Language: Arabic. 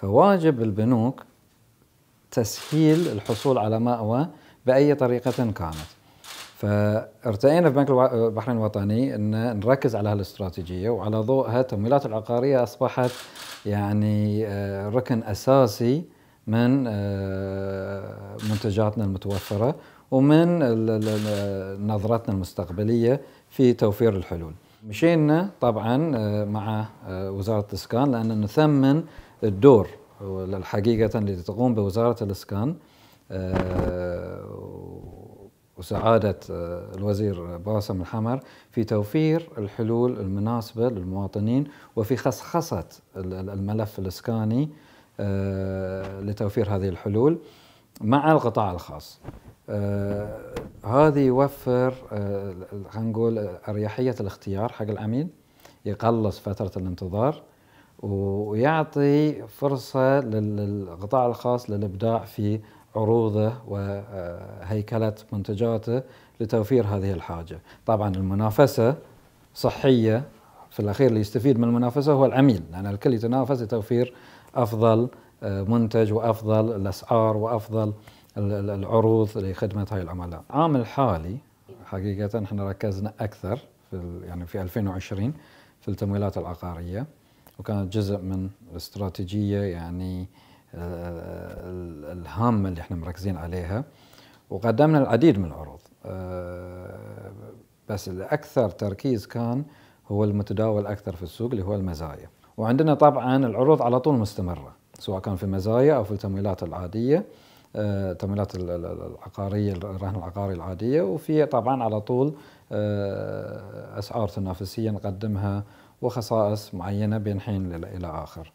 فواجب البنوك تسهيل الحصول على مأوى بأي طريقة كانت فارتئينا في بنك البحرين الوطني ان نركز على هالاستراتيجيه وعلى ضوئها التمويلات العقاريه اصبحت يعني آه، ركن اساسي من آه، منتجاتنا المتوفره ومن نظرتنا المستقبليه في توفير الحلول. مشينا طبعا آه، مع آه، وزاره الاسكان لان نثمن الدور الحقيقه اللي تقوم بوزاره الاسكان آه، وسعادة الوزير باسم الحمر في توفير الحلول المناسبة للمواطنين وفي خصخصة الملف الإسكاني لتوفير هذه الحلول مع القطاع الخاص هذا يوفر آه، خلينا نقول اريحيه الاختيار حق العميل يقلص فتره الانتظار ويعطي فرصه للقطاع الخاص للابداع في عروضه وهيكله آه، منتجاته لتوفير هذه الحاجه. طبعا المنافسه صحيه في الاخير اللي يستفيد من المنافسه هو العميل لان الكل يتنافس لتوفير افضل آه، منتج وافضل الاسعار وافضل العروض لخدمه هاي العملاء. العام الحالي حقيقه احنا ركزنا اكثر في يعني في 2020 في التمويلات العقاريه وكانت جزء من الاستراتيجيه يعني آه، الهامه اللي احنا مركزين عليها وقدمنا العديد من العروض آه، بس الاكثر تركيز كان هو المتداول اكثر في السوق اللي هو المزايا وعندنا طبعا العروض على طول مستمره سواء كان في المزايا او في التمويلات العاديه التمويلات آه، العقاريه الرهن العقاري العاديه وفي طبعا على طول آه، اسعار تنافسيه نقدمها وخصائص معينه بين حين الى اخر.